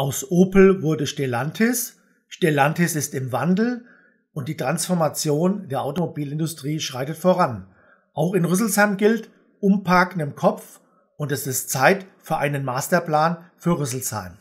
Aus Opel wurde Stellantis. Stellantis ist im Wandel und die Transformation der Automobilindustrie schreitet voran. Auch in Rüsselsheim gilt, umparken im Kopf und es ist Zeit für einen Masterplan für Rüsselsheim.